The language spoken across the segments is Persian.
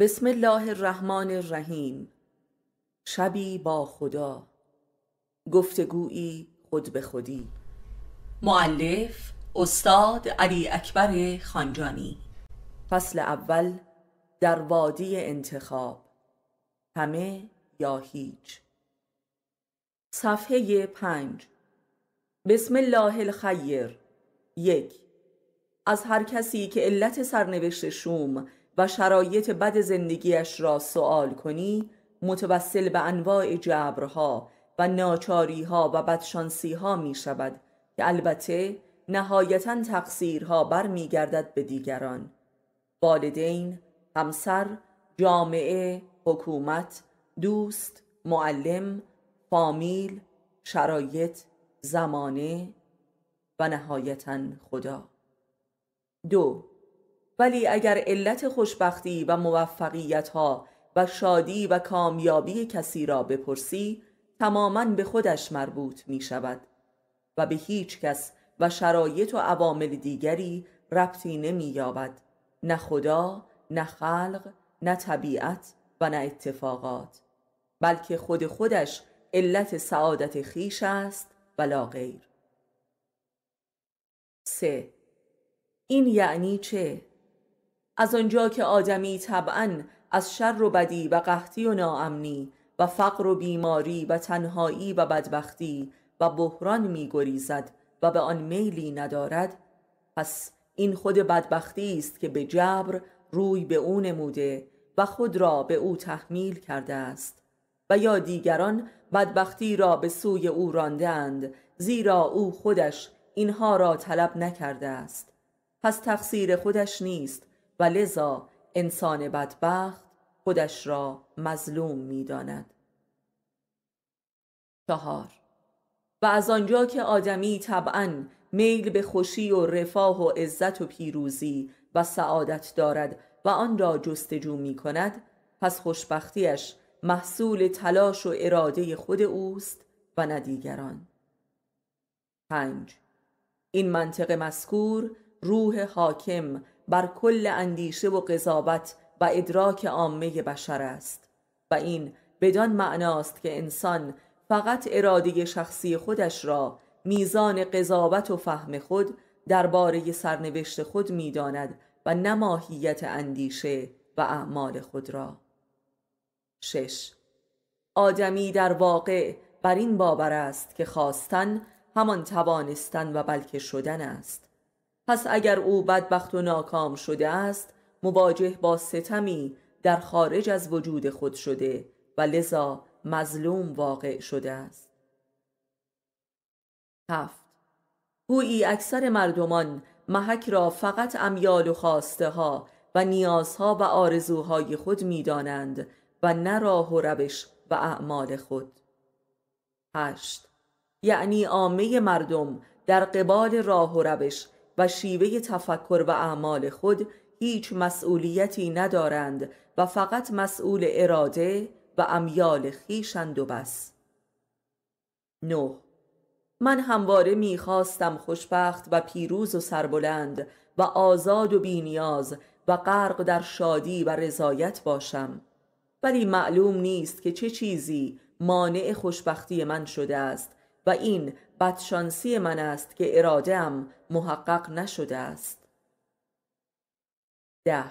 بسم الله الرحمن الرحیم شبی با خدا گفتگویی خود به خودی معلف استاد علی اکبر خانجانی فصل اول در وادی انتخاب همه یا هیچ صفحه پنج بسم الله الخیر یک از هر کسی که علت سرنوشت شوم و شرایط بد زندگیش را سوال کنی متوسل به انواع جبرها و ناچاریها و بدشانسیها می شود که البته نهایتا تقصیرها برمیگردد به دیگران والدین، همسر، جامعه، حکومت، دوست، معلم، فامیل، شرایط، زمانه و نهایتا خدا دو ولی اگر علت خوشبختی و موفقیت ها و شادی و کامیابی کسی را بپرسی تماما به خودش مربوط می شود و به هیچ کس و شرایط و عوامل دیگری ربطی نمی یابد نه خدا نه خلق نه طبیعت و نه اتفاقات بلکه خود خودش علت سعادت خیش است و لا غیر سه این یعنی چه از آنجا که آدمی طبعا از شر و بدی و قحطی و ناامنی و فقر و بیماری و تنهایی و بدبختی و بحران می گریزد و به آن میلی ندارد پس این خود بدبختی است که به جبر روی به او نموده و خود را به او تحمیل کرده است و یا دیگران بدبختی را به سوی او راندند زیرا او خودش اینها را طلب نکرده است پس تقصیر خودش نیست و لذا انسان بدبخت خودش را مظلوم می داند. چهار و از آنجا که آدمی طبعا میل به خوشی و رفاه و عزت و پیروزی و سعادت دارد و آن را جستجو می کند پس خوشبختیش محصول تلاش و اراده خود اوست و نه دیگران. این منطق مسکور روح حاکم بر کل اندیشه و قضاوت و ادراک عامه بشر است و این بدان معناست که انسان فقط اراده شخصی خودش را میزان قضاوت و فهم خود درباره سرنوشت خود میداند و نه ماهیت اندیشه و اعمال خود را شش آدمی در واقع بر این باور است که خواستن همان توانستن و بلکه شدن است پس اگر او بدبخت و ناکام شده است مواجه با ستمی در خارج از وجود خود شده و لذا مظلوم واقع شده است هفت گویی اکثر مردمان محک را فقط امیال و خواسته ها و نیازها و آرزوهای خود میدانند و نه راه و روش و اعمال خود هشت یعنی عامه مردم در قبال راه و روش و شیوه تفکر و اعمال خود هیچ مسئولیتی ندارند و فقط مسئول اراده و امیال خیشند و بس من همواره میخواستم خوشبخت و پیروز و سربلند و آزاد و بینیاز و غرق در شادی و رضایت باشم ولی معلوم نیست که چه چیزی مانع خوشبختی من شده است و این بدشانسی من است که ارادم محقق نشده است ده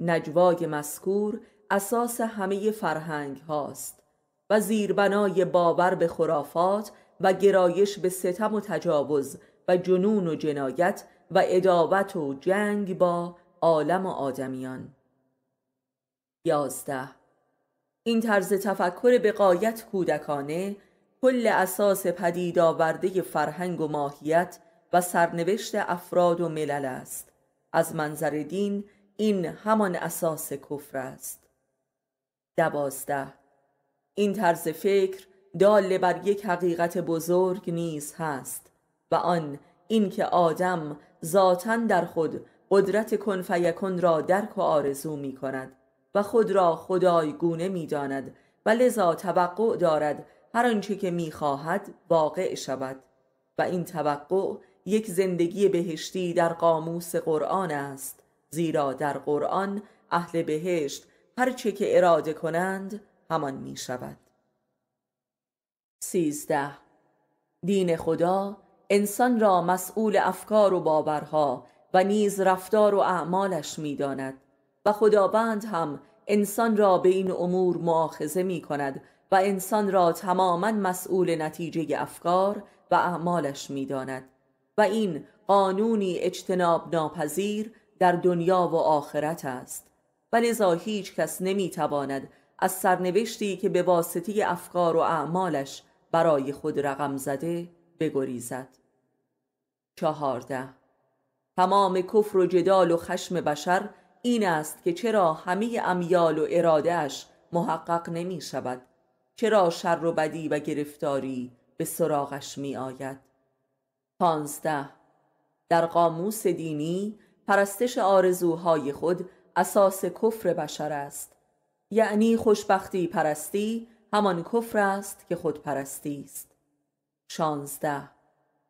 نجوای مسکور اساس همه فرهنگ هاست و زیربنای باور به خرافات و گرایش به ستم و تجاوز و جنون و جنایت و اداوت و جنگ با عالم و آدمیان یازده این طرز تفکر به قایت کودکانه کل اساس پدید آورده فرهنگ و ماهیت و سرنوشت افراد و ملل است از منظر دین این همان اساس کفر است دوازده این طرز فکر دال بر یک حقیقت بزرگ نیز هست و آن اینکه آدم ذاتا در خود قدرت کن را درک و آرزو می کند و خود را گونه می داند و لذا توقع دارد هر آنچه که میخواهد واقع شود و این توقع یک زندگی بهشتی در قاموس قرآن است زیرا در قرآن اهل بهشت هر چه که اراده کنند همان می شود سیزده دین خدا انسان را مسئول افکار و باورها و نیز رفتار و اعمالش می داند و خداوند هم انسان را به این امور معاخزه می کند و انسان را تماما مسئول نتیجه افکار و اعمالش میداند و این قانونی اجتناب ناپذیر در دنیا و آخرت است و لذا هیچ کس نمیتواند از سرنوشتی که به واسطه افکار و اعمالش برای خود رقم زده بگریزد چهارده تمام کفر و جدال و خشم بشر این است که چرا همه امیال و ارادهش محقق نمی شود چرا شر و بدی و گرفتاری به سراغش می آید پانزده در قاموس دینی پرستش آرزوهای خود اساس کفر بشر است یعنی خوشبختی پرستی همان کفر است که خود پرستی است شانزده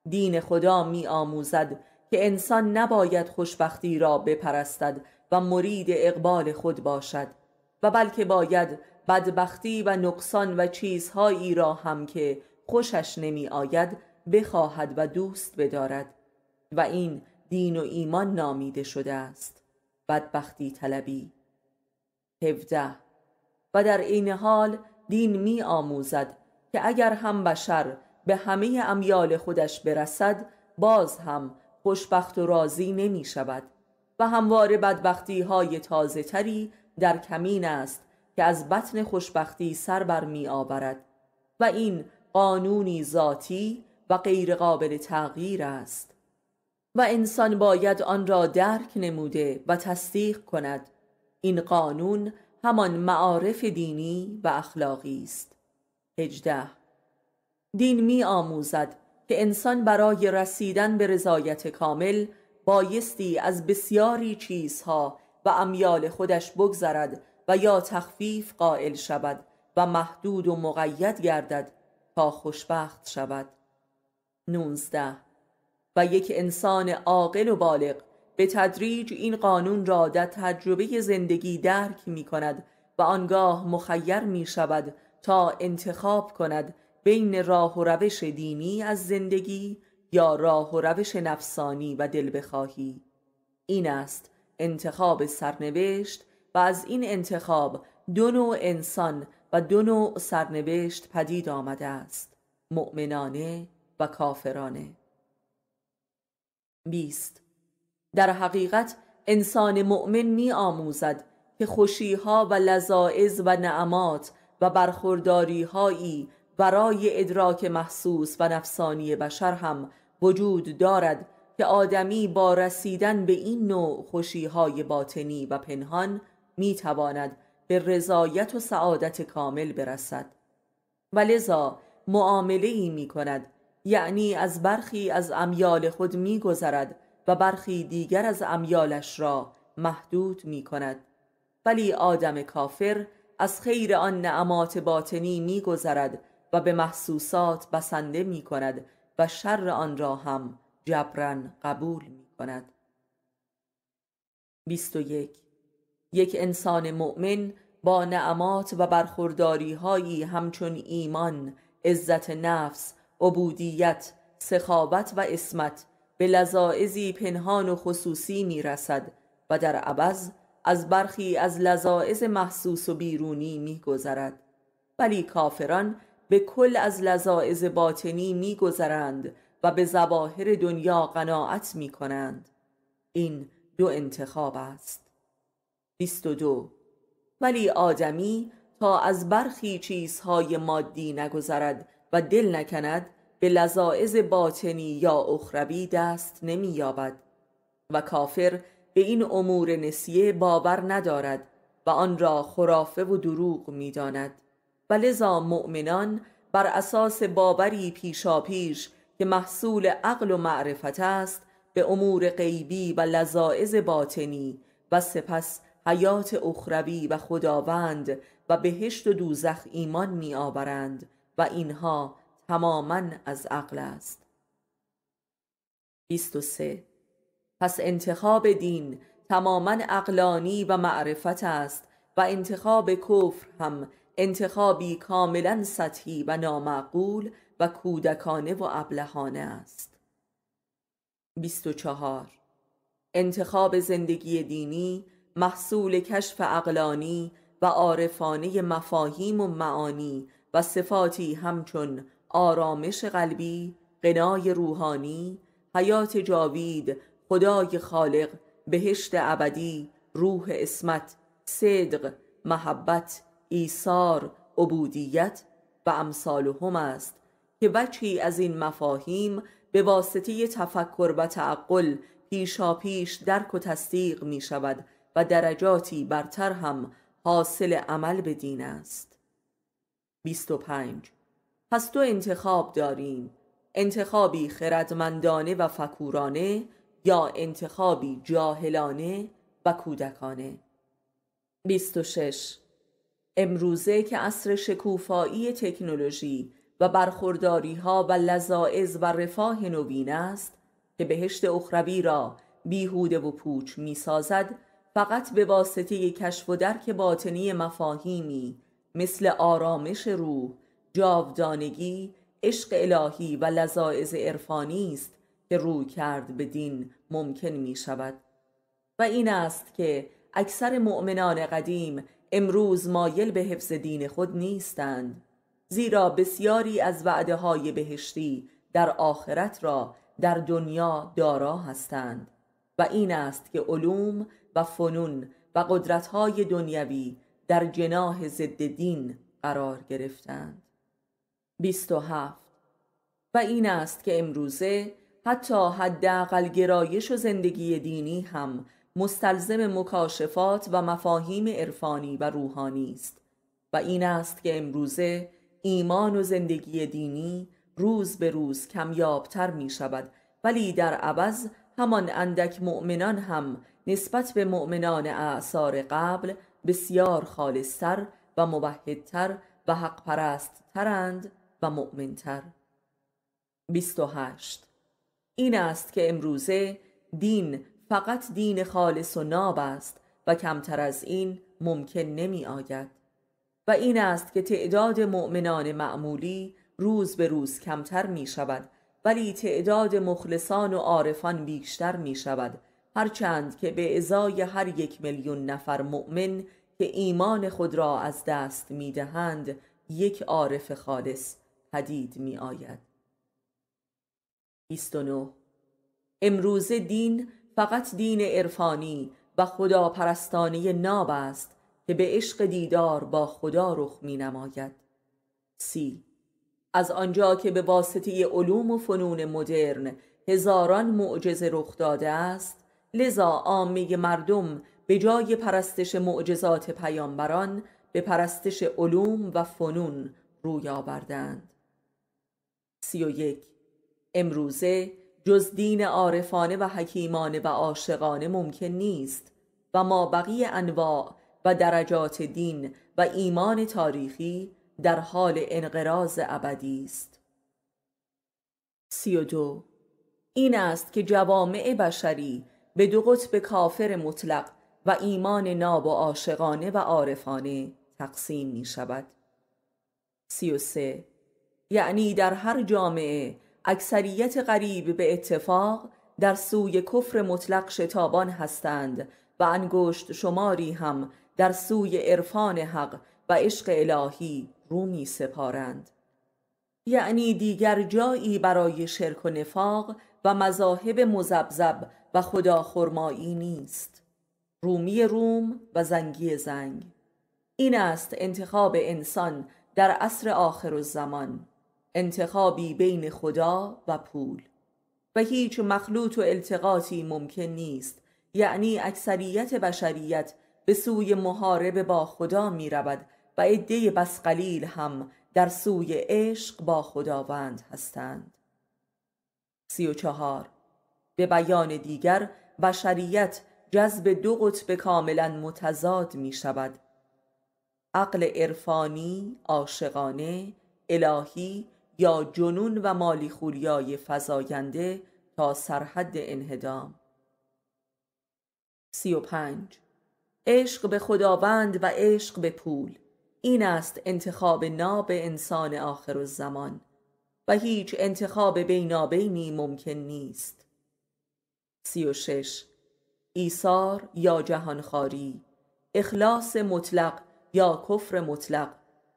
دین خدا می آموزد که انسان نباید خوشبختی را بپرستد و مرید اقبال خود باشد و بلکه باید بدبختی و نقصان و چیزهایی را هم که خوشش نمی آید بخواهد و دوست بدارد و این دین و ایمان نامیده شده است بدبختی طلبی 17 و در این حال دین می آموزد که اگر هم بشر به همه امیال خودش برسد باز هم خوشبخت و راضی نمی شود و همواره بدبختی های تازه تری در کمین است که از بطن خوشبختی سر بر می و این قانونی ذاتی و غیر قابل تغییر است و انسان باید آن را درک نموده و تصدیق کند این قانون همان معارف دینی و اخلاقی است هجده دین می آموزد که انسان برای رسیدن به رضایت کامل بایستی از بسیاری چیزها و امیال خودش بگذرد و یا تخفیف قائل شود و محدود و مقید گردد تا خوشبخت شود نونزده و یک انسان عاقل و بالغ به تدریج این قانون را در تجربه زندگی درک می کند و آنگاه مخیر می شود تا انتخاب کند بین راه و روش دینی از زندگی یا راه و روش نفسانی و دل بخواهی این است انتخاب سرنوشت و از این انتخاب دو نوع انسان و دو نوع سرنوشت پدید آمده است مؤمنانه و کافرانه 20 در حقیقت انسان مؤمن می آموزد که خوشیها و لذاعز و نعمات و برخورداری هایی برای ادراک محسوس و نفسانی بشر هم وجود دارد که آدمی با رسیدن به این نوع خوشیهای باطنی و پنهان می تواند به رضایت و سعادت کامل برسد و لذا معامله ای می کند یعنی از برخی از امیال خود می گذرد و برخی دیگر از امیالش را محدود می کند ولی آدم کافر از خیر آن نعمات باطنی می گذرد و به محسوسات بسنده می کند و شر آن را هم جبران قبول می کند 21 یک انسان مؤمن با نعمات و برخورداری هایی همچون ایمان، عزت نفس، عبودیت، سخاوت و اسمت به لذاعزی پنهان و خصوصی می رسد و در عوض از برخی از لذاعز محسوس و بیرونی گذرد. ولی کافران به کل از لذاعز باطنی گذرند و به زواهر دنیا قناعت می کنند. این دو انتخاب است 22 ولی آدمی تا از برخی چیزهای مادی نگذرد و دل نکند به لذاعز باطنی یا اخروی دست نمییابد و کافر به این امور نسیه باور ندارد و آن را خرافه و دروغ میداند و لذا مؤمنان بر اساس باوری پیشاپیش که محصول عقل و معرفت است به امور غیبی و لذاعز باطنی و سپس حیات اخروی و خداوند و بهشت و دوزخ ایمان می و اینها تماما از عقل است 23 پس انتخاب دین تماما اقلانی و معرفت است و انتخاب کفر هم انتخابی کاملا سطحی و نامعقول و کودکانه و ابلهانه است 24 انتخاب زندگی دینی محصول کشف اقلانی و عارفانه مفاهیم و معانی و صفاتی همچون آرامش قلبی، قنای روحانی، حیات جاوید، خدای خالق، بهشت ابدی، روح اسمت، صدق، محبت، ایثار، عبودیت و امثالهم هم است که وجهی از این مفاهیم به واسطه تفکر و تعقل پیش درک و تصدیق می شود و درجاتی برتر هم حاصل عمل به دین است 25 پس دو انتخاب داریم انتخابی خردمندانه و فکورانه یا انتخابی جاهلانه و کودکانه 26 امروزه که عصر شکوفایی تکنولوژی و برخورداری ها و لزائز و رفاه نوین است که بهشت اخروی را بیهوده و پوچ می سازد فقط به واسطه کشف و درک باطنی مفاهیمی مثل آرامش روح، جاودانگی، عشق الهی و لذاعز عرفانی است که روی کرد به دین ممکن می شود و این است که اکثر مؤمنان قدیم امروز مایل به حفظ دین خود نیستند زیرا بسیاری از وعده های بهشتی در آخرت را در دنیا دارا هستند و این است که علوم و فنون و قدرت‌های دنیوی در جناه ضد دین قرار گرفتند 27 و این است که امروزه حتی حداقل گرایش و زندگی دینی هم مستلزم مکاشفات و مفاهیم عرفانی و روحانی است و این است که امروزه ایمان و زندگی دینی روز به روز کمیابتر می شود ولی در عوض همان اندک مؤمنان هم نسبت به مؤمنان اعثار قبل بسیار خالصتر و مبهدتر و حق ترند و مؤمنتر 28 این است که امروزه دین فقط دین خالص و ناب است و کمتر از این ممکن نمی آید و این است که تعداد مؤمنان معمولی روز به روز کمتر می شود ولی تعداد مخلصان و عارفان بیشتر می شود هرچند که به ازای هر یک میلیون نفر مؤمن که ایمان خود را از دست می دهند یک عارف خالص پدید می آید 29 امروز دین فقط دین عرفانی و خداپرستانه ناب است که به عشق دیدار با خدا رخ می نماید سی از آنجا که به واسطه علوم و فنون مدرن هزاران معجزه رخ داده است لذا عامه مردم به جای پرستش معجزات پیامبران به پرستش علوم و فنون روی آوردند سی و یک امروزه جز دین عارفانه و حکیمانه و عاشقانه ممکن نیست و ما بقیه انواع و درجات دین و ایمان تاریخی در حال انقراض ابدی است سی دو این است که جوامع بشری به دو قطب کافر مطلق و ایمان ناب و عاشقانه و عارفانه تقسیم می شود سی و سه یعنی در هر جامعه اکثریت قریب به اتفاق در سوی کفر مطلق شتابان هستند و انگشت شماری هم در سوی عرفان حق و عشق الهی رومی سپارند. یعنی دیگر جایی برای شرک و نفاق و مذاهب مزبزب و خدا خرمایی نیست رومی روم و زنگی زنگ این است انتخاب انسان در عصر آخر الزمان انتخابی بین خدا و پول و هیچ مخلوط و التقاطی ممکن نیست یعنی اکثریت بشریت به سوی محارب با خدا می رود و عده بس قلیل هم در سوی عشق با خداوند هستند سی و چهار به بیان دیگر بشریت جذب دو قطب کاملا متضاد می شود عقل عرفانی عاشقانه الهی یا جنون و مالی خوریای فزاینده تا سرحد انهدام سی و پنج عشق به خداوند و عشق به پول این است انتخاب ناب انسان آخر الزمان و هیچ انتخاب بینابینی ممکن نیست سی و شش ایثار یا جهانخواری اخلاص مطلق یا کفر مطلق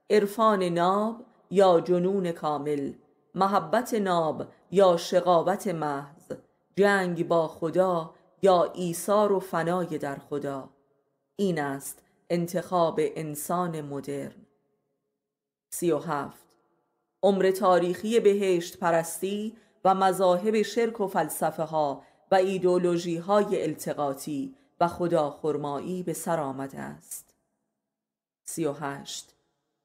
عرفان ناب یا جنون کامل محبت ناب یا شقاوت محض جنگ با خدا یا ایثار و فنای در خدا این است انتخاب انسان مدرن سی و هفت عمر تاریخی بهشت پرستی و مذاهب شرک و فلسفه ها و ایدولوژی های التقاطی و خرمایی به سر آمده است سی و هشت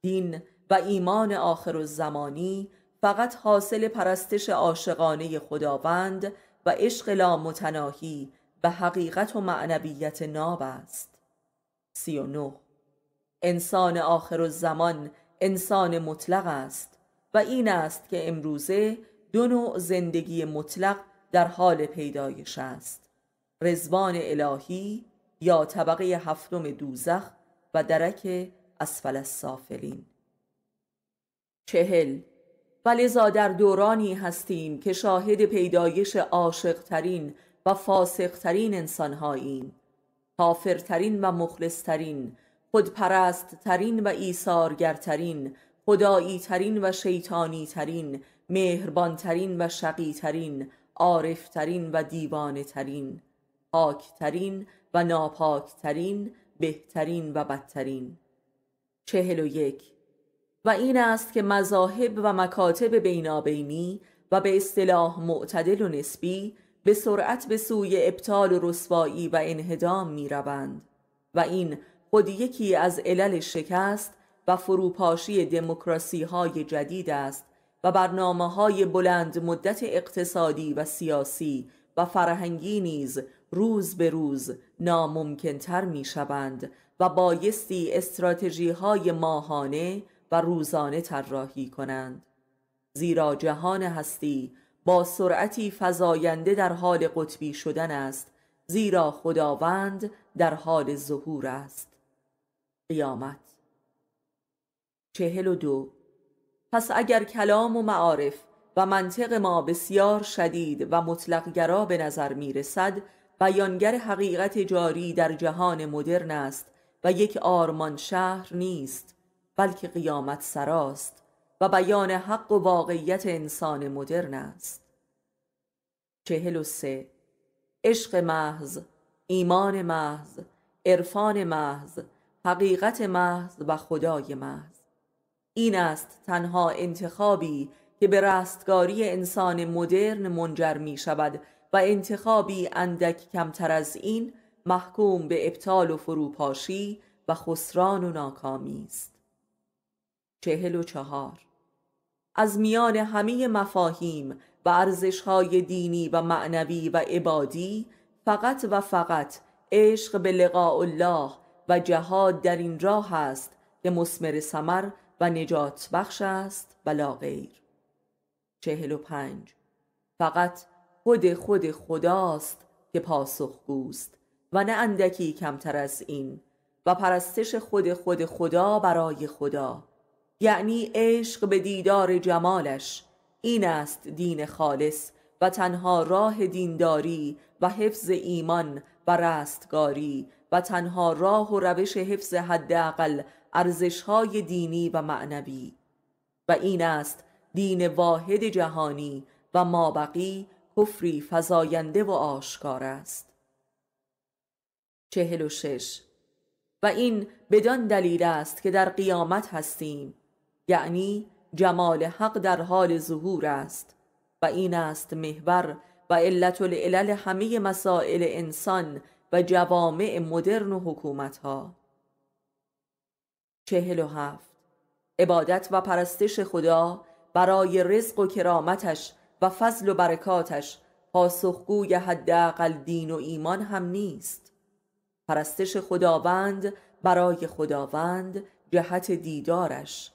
دین و ایمان آخر الزمانی فقط حاصل پرستش عاشقانه خداوند و عشق لا متناهی و حقیقت و معنویت ناب است 39 انسان آخر الزمان انسان مطلق است و این است که امروزه دو نوع زندگی مطلق در حال پیدایش است رزبان الهی یا طبقه هفتم دوزخ و درک اسفل السافلین چهل و در دورانی هستیم که شاهد پیدایش عاشقترین و فاسقترین انسانهاییم کافرترین و مخلصترین خودپرستترین و ایثارگرترین خدایی و شیطانی ترین مهربانترین و شقی ترین عارفترین و دیوانه ترین پاکترین و ناپاکترین بهترین و بدترین چهل و یک و این است که مذاهب و مکاتب بینابینی و به اصطلاح معتدل و نسبی به سرعت به سوی ابطال و رسوایی و انهدام می روند و این خود یکی از علل شکست و فروپاشی دموکراسی های جدید است و برنامه های بلند مدت اقتصادی و سیاسی و فرهنگی نیز روز به روز ناممکنتر می شوند و بایستی استراتژی های ماهانه و روزانه طراحی کنند زیرا جهان هستی با سرعتی فزاینده در حال قطبی شدن است زیرا خداوند در حال ظهور است قیامت چهل و دو پس اگر کلام و معارف و منطق ما بسیار شدید و مطلقگرا به نظر می رسد بیانگر حقیقت جاری در جهان مدرن است و یک آرمان شهر نیست بلکه قیامت سراست و بیان حق و واقعیت انسان مدرن است چهل و سه عشق محض ایمان محض عرفان محض حقیقت محض و خدای محض این است تنها انتخابی که به رستگاری انسان مدرن منجر می شود و انتخابی اندک کمتر از این محکوم به ابطال و فروپاشی و خسران و ناکامی است چهل و چهار از میان همه مفاهیم و ارزشهای دینی و معنوی و عبادی فقط و فقط عشق به لقاء الله و جهاد در این راه است که مسمر سمر و نجات بخش است و لا غیر چهل و پنج فقط خود خود خداست که پاسخ گوست و نه اندکی کمتر از این و پرستش خود خود خدا برای خدا یعنی عشق به دیدار جمالش این است دین خالص و تنها راه دینداری و حفظ ایمان و رستگاری و تنها راه و روش حفظ حداقل ارزش‌های دینی و معنوی و این است دین واحد جهانی و مابقی کفری فزاینده و آشکار است چهل و شش و این بدان دلیل است که در قیامت هستیم یعنی جمال حق در حال ظهور است و این است محور و علت العلل همه مسائل انسان و جوامع مدرن و حکومت ها چهل و هفت عبادت و پرستش خدا برای رزق و کرامتش و فضل و برکاتش پاسخگوی حداقل دین و ایمان هم نیست پرستش خداوند برای خداوند جهت دیدارش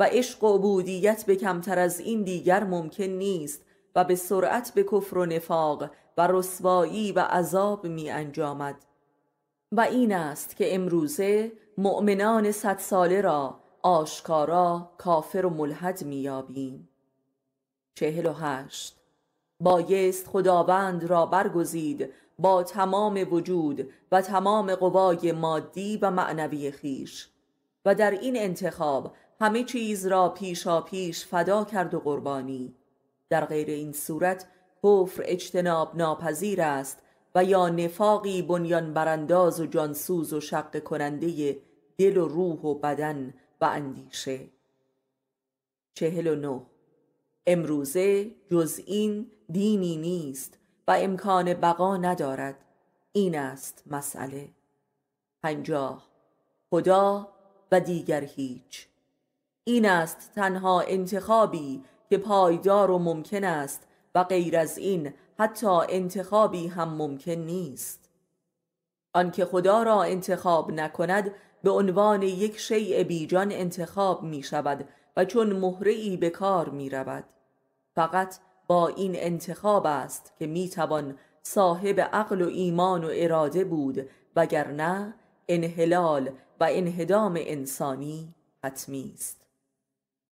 و عشق و عبودیت به کمتر از این دیگر ممکن نیست و به سرعت به کفر و نفاق و رسوایی و عذاب می انجامد و این است که امروزه مؤمنان صد ساله را آشکارا کافر و ملحد می چهل و هشت بایست خداوند را برگزید با تمام وجود و تمام قوای مادی و معنوی خیش و در این انتخاب همه چیز را پیشا پیش فدا کرد و قربانی در غیر این صورت کفر اجتناب ناپذیر است و یا نفاقی بنیان برانداز و جانسوز و شق کننده دل و روح و بدن و اندیشه چهل و نه امروزه جز این دینی نیست و امکان بقا ندارد این است مسئله پنجاه خدا و دیگر هیچ این است تنها انتخابی که پایدار و ممکن است و غیر از این حتی انتخابی هم ممکن نیست آنکه خدا را انتخاب نکند به عنوان یک شیء بیجان انتخاب می شود و چون مهره ای به کار می رود فقط با این انتخاب است که می توان صاحب عقل و ایمان و اراده بود وگرنه انحلال و انهدام انسانی حتمی است